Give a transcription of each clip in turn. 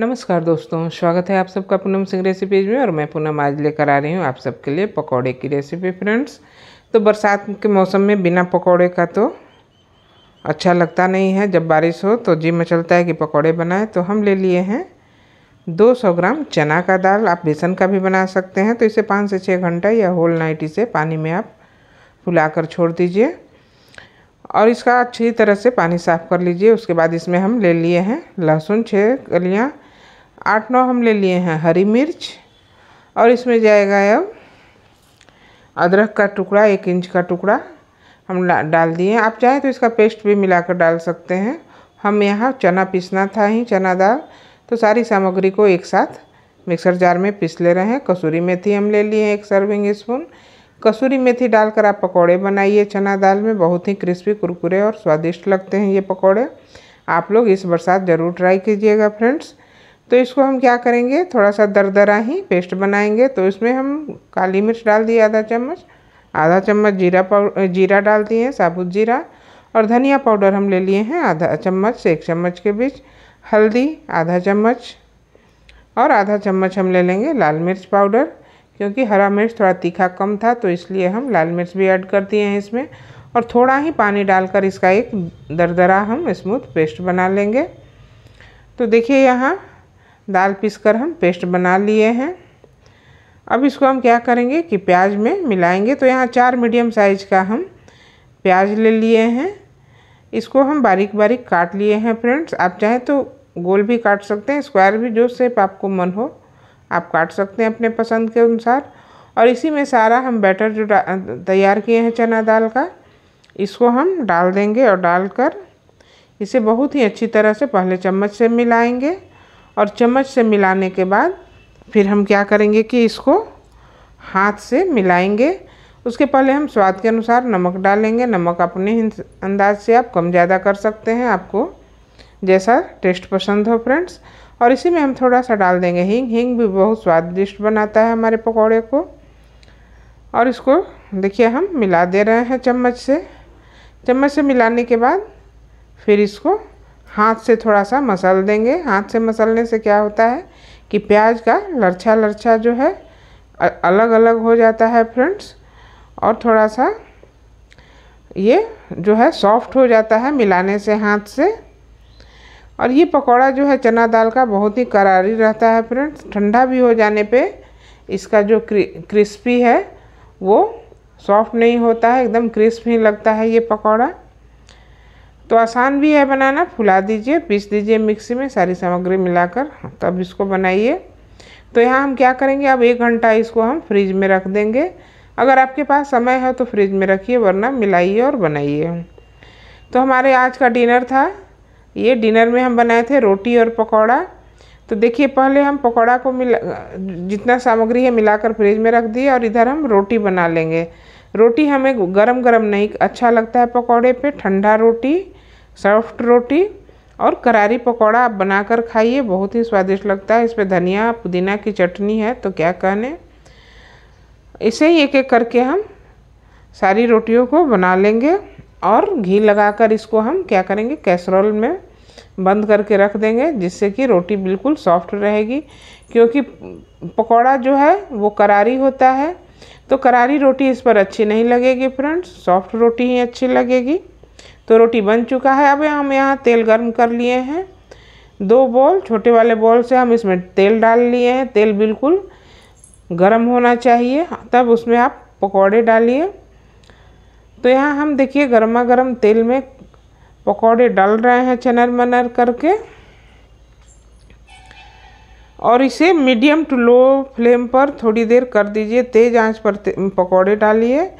नमस्कार दोस्तों स्वागत है आप सबका पूनम सिंह रेसिपीज में और मैं पूनम आज लेकर आ रही हूँ आप सबके लिए पकौड़े की रेसिपी फ्रेंड्स तो बरसात के मौसम में बिना पकौड़े का तो अच्छा लगता नहीं है जब बारिश हो तो जी मचलता चलता है कि पकौड़े बनाए तो हम ले लिए हैं 200 ग्राम चना का दाल आप बेसन का भी बना सकते हैं तो इसे पाँच से छः घंटा या होल नाइट इसे पानी में आप फुला कर छोड़ दीजिए और इसका अच्छी तरह से पानी साफ़ कर लीजिए उसके बाद इसमें हम ले लिए हैं लहसुन छः गलियाँ आठ नौ हम ले लिए हैं हरी मिर्च और इसमें जाएगा अब अदरक का टुकड़ा एक इंच का टुकड़ा हम डाल दिए आप चाहें तो इसका पेस्ट भी मिलाकर डाल सकते हैं हम यहाँ चना पीसना था ही चना दाल तो सारी सामग्री को एक साथ मिक्सर जार में पीस ले रहे हैं कसूरी मेथी हम ले लिए हैं एक सर्विंग स्पून कसूरी मेथी डालकर आप पकौड़े बनाइए चना दाल में बहुत ही क्रिस्पी कुरकुरे और स्वादिष्ट लगते हैं ये पकौड़े आप लोग इस बरसात ज़रूर ट्राई कीजिएगा फ्रेंड्स तो इसको हम क्या करेंगे थोड़ा सा दरदरा ही पेस्ट बनाएंगे तो इसमें हम काली मिर्च डाल दिए आधा चम्मच आधा चम्मच जीरा पाउडर जीरा डाल दिए साबुत जीरा और धनिया पाउडर हम ले लिए हैं आधा चम्मच से एक चम्मच के बीच हल्दी आधा चम्मच और आधा चम्मच हम ले लेंगे लाल मिर्च पाउडर क्योंकि हरा मिर्च थोड़ा तीखा कम था तो इसलिए हम लाल मिर्च भी ऐड कर दिए हैं इसमें और थोड़ा ही पानी डालकर इसका एक दरदरा हम स्मूथ पेस्ट बना लेंगे तो देखिए यहाँ दाल पीसकर हम पेस्ट बना लिए हैं अब इसको हम क्या करेंगे कि प्याज में मिलाएंगे तो यहाँ चार मीडियम साइज का हम प्याज ले लिए हैं इसको हम बारीक बारीक काट लिए हैं फ्रेंड्स आप चाहें तो गोल भी काट सकते हैं स्क्वायर भी जो शेप आपको मन हो आप काट सकते हैं अपने पसंद के अनुसार और इसी में सारा हम बैटर जो तैयार किए हैं चना दाल का इसको हम डाल देंगे और डालकर इसे बहुत ही अच्छी तरह से पहले चम्मच से मिलाएंगे और चम्मच से मिलाने के बाद फिर हम क्या करेंगे कि इसको हाथ से मिलाएंगे उसके पहले हम स्वाद के अनुसार नमक डालेंगे नमक अपने अंदाज से आप कम ज़्यादा कर सकते हैं आपको जैसा टेस्ट पसंद हो फ्रेंड्स और इसी में हम थोड़ा सा डाल देंगे हींग हींग भी बहुत स्वादिष्ट बनाता है हमारे पकौड़े को और इसको देखिए हम मिला दे रहे हैं चम्मच से चम्मच से मिलाने के बाद फिर इसको हाथ से थोड़ा सा मसल देंगे हाथ से मसलने से क्या होता है कि प्याज का लर्चा लर्चा जो है अलग अलग हो जाता है फ्रेंड्स और थोड़ा सा ये जो है सॉफ्ट हो जाता है मिलाने से हाथ से और ये पकौड़ा जो है चना दाल का बहुत ही करारी रहता है फ्रेंड्स ठंडा भी हो जाने पे इसका जो क्रिस्पी है वो सॉफ्ट नहीं होता है एकदम क्रिस्प ही लगता है ये पकौड़ा तो आसान भी है बनाना फुला दीजिए पीस दीजिए मिक्सी में सारी सामग्री मिलाकर हाँ, तब इसको बनाइए तो यहाँ हम क्या करेंगे अब एक घंटा इसको हम फ्रिज में रख देंगे अगर आपके पास समय है तो फ्रिज में रखिए वरना मिलाइए और बनाइए तो हमारे आज का डिनर था ये डिनर में हम बनाए थे रोटी और पकौड़ा तो देखिए पहले हम पकौड़ा को मिला जितना सामग्री है मिलाकर फ्रिज में रख दिए और इधर हम रोटी बना लेंगे रोटी हमें गरम गरम नहीं अच्छा लगता है पकौड़े पे ठंडा रोटी सॉफ्ट रोटी और करारी पकौड़ा आप बना कर खाइए बहुत ही स्वादिष्ट लगता है इसमें धनिया पुदीना की चटनी है तो क्या कहने इसे ही एक एक करके हम सारी रोटियों को बना लेंगे और घी लगाकर इसको हम क्या करेंगे कैसरोल में बंद करके रख देंगे जिससे कि रोटी बिल्कुल सॉफ्ट रहेगी क्योंकि पकौड़ा जो है वो करारी होता है तो करारी रोटी इस पर अच्छी नहीं लगेगी फ्रेंड्स सॉफ्ट रोटी ही अच्छी लगेगी तो रोटी बन चुका है अब हम यहाँ तेल गर्म कर लिए हैं दो बॉल छोटे वाले बॉल से हम इसमें तेल डाल लिए हैं तेल बिल्कुल गर्म होना चाहिए तब उसमें आप पकौड़े डालिए तो यहाँ हम देखिए गर्मा गर्म तेल में पकौड़े डाल रहे हैं चनर मनर करके और इसे मीडियम टू लो फ्लेम पर थोड़ी देर कर दीजिए तेज़ आंच पर पकौड़े डालिए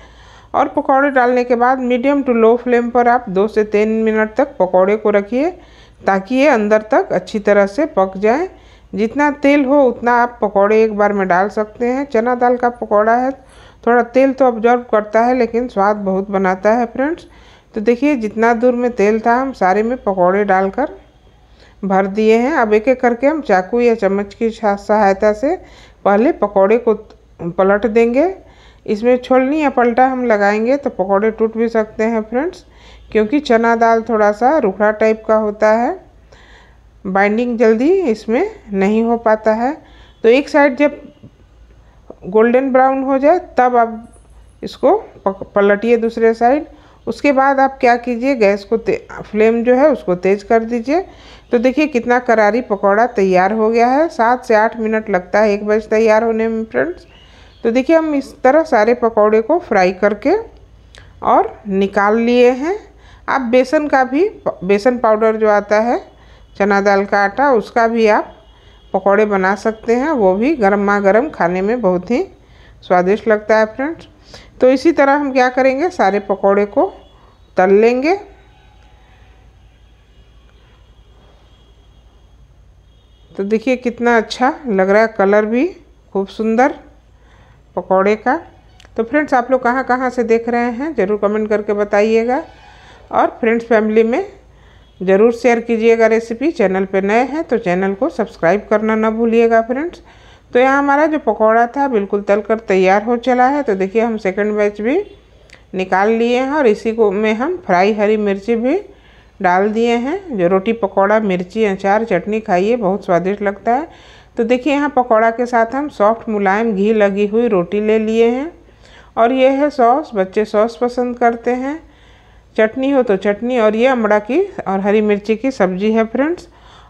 और पकौड़े डालने के बाद मीडियम टू लो फ्लेम पर आप दो से तीन मिनट तक पकौड़े को रखिए ताकि ये अंदर तक अच्छी तरह से पक जाए जितना तेल हो उतना आप पकौड़े एक बार में डाल सकते हैं चना दाल का पकौड़ा है थोड़ा तेल तो ऑब्जॉर्व करता है लेकिन स्वाद बहुत बनाता है फ्रेंड्स तो देखिए जितना दूर में तेल था हम सारे में पकौड़े डालकर भर दिए हैं अब एक एक करके हम चाकू या चम्मच की सहायता से पहले पकौड़े को पलट देंगे इसमें छोलनी या पलटा हम लगाएंगे तो पकौड़े टूट भी सकते हैं फ्रेंड्स क्योंकि चना दाल थोड़ा सा रुखड़ा टाइप का होता है बाइंडिंग जल्दी इसमें नहीं हो पाता है तो एक साइड जब गोल्डन ब्राउन हो जाए तब आप इसको पलटिए दूसरे साइड उसके बाद आप क्या कीजिए गैस को फ्लेम जो है उसको तेज़ कर दीजिए तो देखिए कितना करारी पकौड़ा तैयार हो गया है सात से आठ मिनट लगता है एक बज तैयार होने में फ्रेंड्स तो देखिए हम इस तरह सारे पकौड़े को फ्राई करके और निकाल लिए हैं आप बेसन का भी बेसन पाउडर जो आता है चना दाल का आटा उसका भी आप पकौड़े बना सकते हैं वो भी गर्मा गर्म खाने में बहुत ही स्वादिष्ट लगता है फ्रेंड्स तो इसी तरह हम क्या करेंगे सारे पकौड़े को तल लेंगे तो देखिए कितना अच्छा लग रहा है कलर भी खूब सुंदर पकौड़े का तो फ्रेंड्स आप लोग कहाँ कहाँ से देख रहे हैं ज़रूर कमेंट करके बताइएगा और फ्रेंड्स फैमिली में ज़रूर शेयर कीजिएगा रेसिपी चैनल पर नए हैं तो चैनल को सब्सक्राइब करना ना भूलिएगा फ्रेंड्स तो यहाँ हमारा जो पकौड़ा था बिल्कुल तल कर तैयार हो चला है तो देखिए हम सेकंड बैच भी निकाल लिए हैं और इसी को में हम फ्राई हरी मिर्ची भी डाल दिए हैं जो रोटी पकौड़ा मिर्ची अचार चटनी खाइए बहुत स्वादिष्ट लगता है तो देखिए यहाँ पकौड़ा के साथ हम सॉफ्ट मुलायम घी लगी हुई रोटी ले लिए हैं और ये है सॉस बच्चे सॉस पसंद करते हैं चटनी हो तो चटनी और ये अमड़ा की और हरी मिर्ची की सब्जी है फ्रेंड्स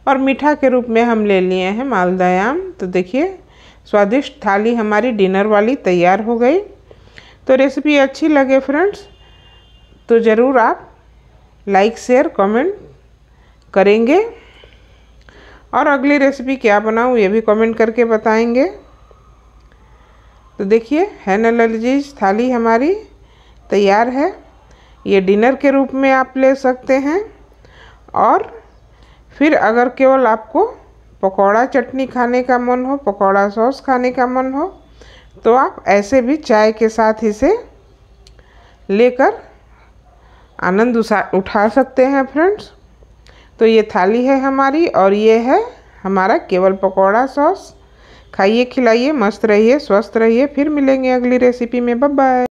और मीठा के रूप में हम ले लिए हैं मालदायाम तो देखिए स्वादिष्ट थाली हमारी डिनर वाली तैयार हो गई तो रेसिपी अच्छी लगे फ्रेंड्स तो ज़रूर आप लाइक शेयर कमेंट करेंगे और अगली रेसिपी क्या बनाऊँ ये भी कमेंट करके बताएंगे तो देखिए हैन एलर्जीज थाली हमारी तैयार है ये डिनर के रूप में आप ले सकते हैं और फिर अगर केवल आपको पकौड़ा चटनी खाने का मन हो पकौड़ा सॉस खाने का मन हो तो आप ऐसे भी चाय के साथ इसे लेकर आनंद उठा सकते हैं फ्रेंड्स तो ये थाली है हमारी और ये है हमारा केवल पकौड़ा सॉस खाइए खिलाइए मस्त रहिए स्वस्थ रहिए फिर मिलेंगे अगली रेसिपी में बाय